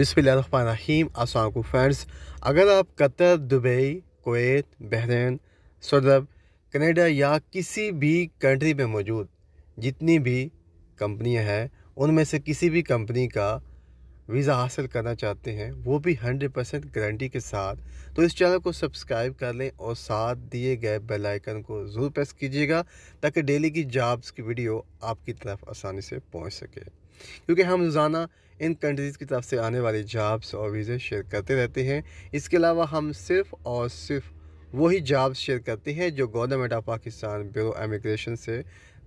अस्सलाम वालेकुम फ्रेंड्स अगर आप कतर दुबई कोत बहरीन सरदब कनाडा या किसी भी कंट्री में मौजूद जितनी भी कंपनियां हैं उनमें से किसी भी कंपनी का वीज़ा हासिल करना चाहते हैं वो भी हंड्रेड परसेंट गारंटी के साथ तो इस चैनल को सब्सक्राइब कर लें और साथ दिए गए बेल आइकन को ज़रूर प्रेस कीजिएगा ताकि डेली की जॉब्स की वीडियो आपकी तरफ आसानी से पहुंच सके क्योंकि हम रोज़ाना इन कंट्रीज़ की तरफ से आने वाली जॉब्स और वीज़े शेयर करते रहते हैं इसके अलावा हम सिर्फ और सिर्फ वही जॉब्स शेयर करते हैं जो government of Pakistan bureau emigration से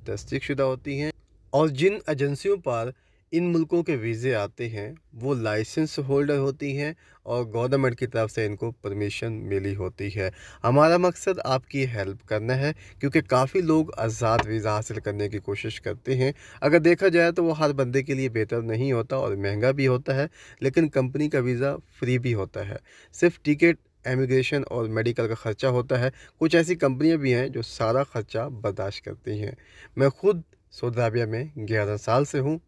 तस्दीक शुदा होती हैं और जिन एजेंसियों पर इन मुल्कों के वीज़े आते हैं वो लाइसेंस होल्डर होती हैं और गवर्नमेंट की तरफ से इनको परमिशन मिली होती है हमारा मकसद आपकी हेल्प करना है क्योंकि काफ़ी लोग आज़ाद वीज़ा हासिल करने की कोशिश करते हैं अगर देखा जाए तो वो हर बंदे के लिए बेहतर नहीं होता और महंगा भी होता है लेकिन कंपनी का वीज़ा फ्री भी होता है सिर्फ टिकट एमिग्रेशन और मेडिकल का ख़र्चा होता है कुछ ऐसी कंपनियां भी हैं जो सारा ख़र्चा बर्दाश्त करती हैं मैं खुद सऊदी अरबिया में ग्यारह साल से हूँ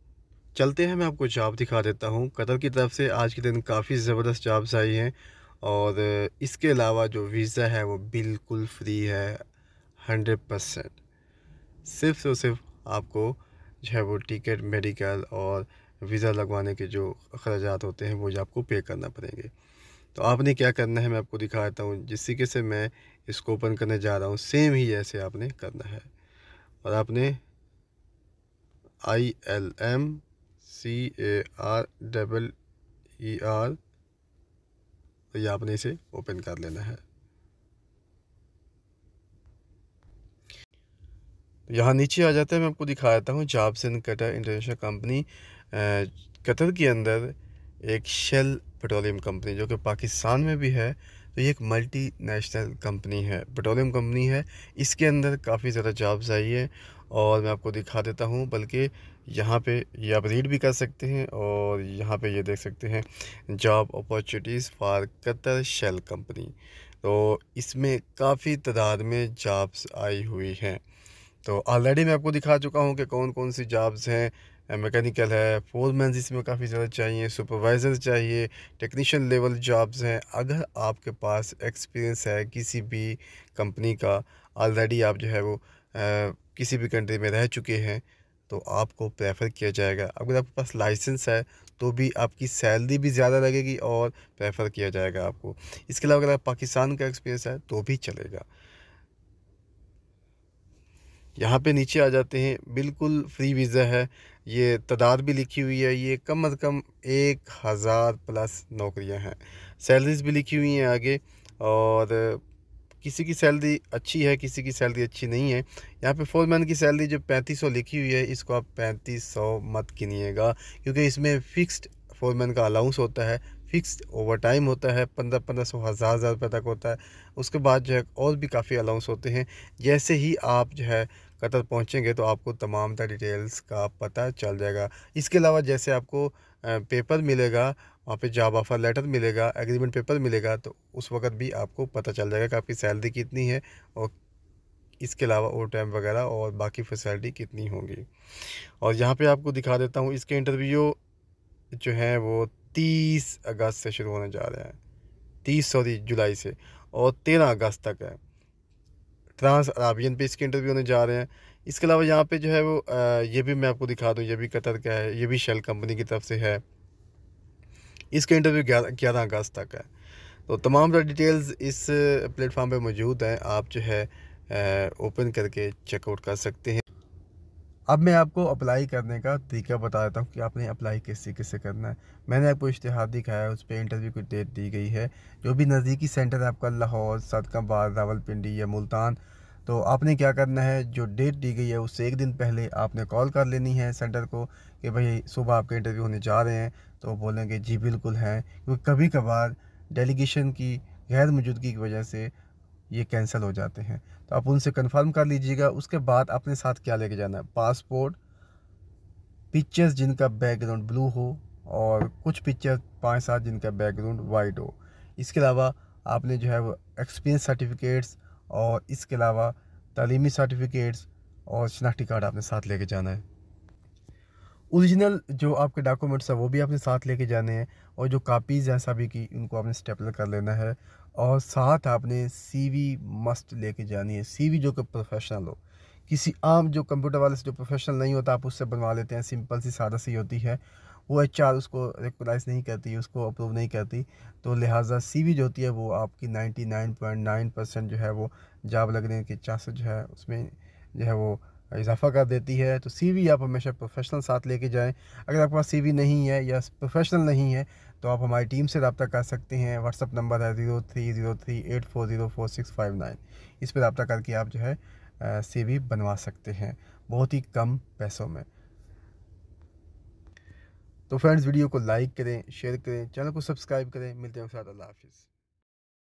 चलते हैं मैं आपको जॉब दिखा देता हूँ कतर की तरफ से आज के दिन काफ़ी ज़बरदस्त जॉब्स आई हैं और इसके अलावा जो वीज़ा है वो बिल्कुल फ्री है हंड्रेड परसेंट सिर्फ और तो सिर्फ आपको जो है वो टिकट मेडिकल और वीज़ा लगवाने के जो अखराज होते हैं वो जो आपको पे करना पड़ेंगे तो आपने क्या करना है मैं आपको दिखा देता हूँ जिस तरीके से मैं इसको ओपन करने जा रहा हूँ सेम ही ऐसे आपने करना है और आपने I L M C A R double E R तो ये आपने इसे ओपन कर लेना है तो यहाँ नीचे आ जाता है मैं आपको दिखा देता हूँ jobs in Qatar international company Qatar के अंदर एक शेल पेट्रोलियम कंपनी जो कि पाकिस्तान में भी है तो ये एक मल्टी नेशनल कंपनी है पेट्रोलियम कंपनी है इसके अंदर काफ़ी ज़्यादा जॉब्स आई है और मैं आपको दिखा देता हूँ बल्कि यहाँ पे ये आप रीड भी कर सकते हैं और यहाँ पे ये देख सकते हैं job opportunities for Qatar Shell company तो इसमें काफ़ी तादाद में जॉब्स आई हुई हैं तो ऑलरेडी मैं आपको दिखा चुका हूँ कि कौन कौन सी जॉब्स हैं मैकेनिकल है फोरमैन इसमें काफ़ी ज़्यादा चाहिए सुपरवाइज़र चाहिए टेक्नीशियन लेवल जॉब्स हैं अगर आपके पास एक्सपीरियंस है किसी भी कंपनी का ऑलरेडी आप जो है वो किसी भी कंट्री में रह चुके हैं तो आपको प्रेफर किया जाएगा अगर आपके पास लाइसेंस है तो भी आपकी सैलरी भी ज़्यादा लगेगी और प्रेफर किया जाएगा आपको इसके अलावा अगर आप पाकिस्तान का एक्सपीरियंस है तो भी चलेगा यहाँ पे नीचे आ जाते हैं बिल्कुल फ्री वीज़ा है ये तादाद भी लिखी हुई है ये कम अज़ कम एक हज़ार प्लस नौकरियाँ हैं सैलरीज भी लिखी हुई हैं आगे और किसी की सैलरी अच्छी है किसी की सैलरी अच्छी नहीं है यहाँ पे फोर मैन की सैलरी जो पैंतीस सौ लिखी हुई है इसको आप पैंतीस सौ मत गिनिएगा क्योंकि इसमें फ़िक्स्ड फोर मैन का अलाउंस होता है फ़िक्स्ड ओवर टाइम होता है पंद्रह पंद्रह सौ हज़ार हज़ार रुपये तक होता है उसके बाद जो है और भी काफ़ी अलाउंस होते हैं जैसे ही आप जो है कतर पहुँचेंगे तो आपको तमाम डिटेल्स का पता चल जाएगा इसके अलावा जैसे आपको पेपर मिलेगा वहाँ पे जॉब ऑफर लेटर मिलेगा एग्रीमेंट पेपर मिलेगा तो उस वक्त भी आपको पता चल जाएगा कि आपकी सैलरी कितनी है और इसके अलावा ओ टाइम वगैरह और बाकी फैसिलिटी कितनी होंगी और यहाँ पे आपको दिखा देता हूँ इसके इंटरव्यू जो हैं वो तीस अगस्त से शुरू होने जा रहे हैं तीस सॉरी जुलाई से और तेरह अगस्त तक है ट्रांस अराबियन पे इसके इंटरव्यू होने जा रहे हैं इसके अलावा यहाँ पे जो है वो ये भी मैं आपको दिखा दूँ ये भी कतर का है ये भी शेल कंपनी की तरफ से है इसका इंटरव्यू ग्यारह ग्यारह अगस्त तक है तो तमाम डिटेल्स इस प्लेटफॉर्म पे मौजूद हैं आप जो है ओपन करके चेकआउट कर सकते हैं अब मैं आपको अप्लाई करने का तरीका बता देता हूँ कि आपने अप्लाई किस तरीके से करना है मैंने आपको इश्तहार दिखाया है उस पर इंटरव्यू की डेट दी गई है जो भी नज़दीकी सेंटर है आपका लाहौर सदकाबाद रावलपिंडी या मुल्तान तो आपने क्या करना है जो डेट दी गई है उससे एक दिन पहले आपने कॉल कर लेनी है सेंटर को कि भाई सुबह आपके इंटरव्यू होने जा रहे हैं तो बोलेंगे जी बिल्कुल हैं क्योंकि कभी कभार डेलीगेशन की गैर मौजूदगी की वजह से ये कैंसिल हो जाते हैं तो आप उनसे कंफर्म कर लीजिएगा उसके बाद अपने साथ क्या लेके जाना है पासपोर्ट पिक्चर्स जिनका बैकग्राउंड ब्लू हो और कुछ पिक्चर पाँच सात जिनका बैकग्राउंड वाइट हो इसके अलावा आपने जो है वो एक्सपीरियंस सर्टिफिकेट्स और इसके अलावा तलीमी सर्टिफिकेट्स और शनाख्ती कार्ड आपने साथ लेके जाना है ओरिजिनल जो आपके डॉक्यूमेंट्स हैं वो भी आपने साथ लेके जाने हैं और जो कापीज़ हैं सभी की उनको आपने स्टेपल कर लेना है और साथ आपने सीवी मस्ट लेके जानी है सीवी जो कि प्रोफेशनल हो किसी आम जो कंप्यूटर वाले से जो प्रोफेशनल नहीं होता आप उससे बनवा लेते हैं सिंपल सी सादा सी होती है वो एच आर उसको रिकोगनाइज नहीं करती उसको अप्रूव नहीं करती तो लिहाजा सी जो होती है वो आपकी ninety nine point nine percent जो है वो जॉब लगने के चांस जो है उसमें जो है वो इजाफा कर देती है तो सी वी आप हमेशा प्रोफेशनल साथ लेके जाएं अगर आपके पास सी वी नहीं है या प्रोफेशनल नहीं है तो आप हमारी टीम से रबता कर सकते हैं व्हाट्सअप नंबर है zero three zero three eight four zero four six five nine इस पर रबता करके आप जो है सी वी बनवा सकते हैं बहुत ही कम पैसों में तो फ्रेंड्स वीडियो को लाइक करें शेयर करें चैनल को सब्सक्राइब करें मिलते हैं साथ अल्लाह हाफिज़